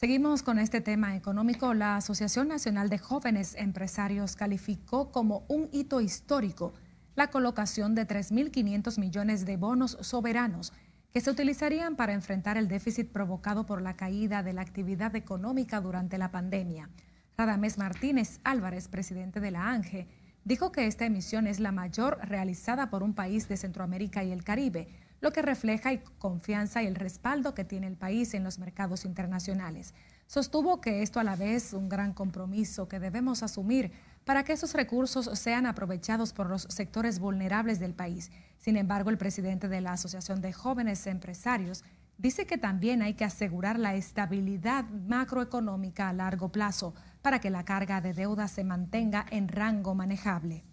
Seguimos con este tema económico. La Asociación Nacional de Jóvenes Empresarios calificó como un hito histórico la colocación de 3.500 millones de bonos soberanos que se utilizarían para enfrentar el déficit provocado por la caída de la actividad económica durante la pandemia. Radamés Martínez Álvarez, presidente de la ANGE, dijo que esta emisión es la mayor realizada por un país de Centroamérica y el Caribe, lo que refleja la confianza y el respaldo que tiene el país en los mercados internacionales. Sostuvo que esto a la vez es un gran compromiso que debemos asumir para que esos recursos sean aprovechados por los sectores vulnerables del país. Sin embargo, el presidente de la Asociación de Jóvenes Empresarios dice que también hay que asegurar la estabilidad macroeconómica a largo plazo para que la carga de deuda se mantenga en rango manejable.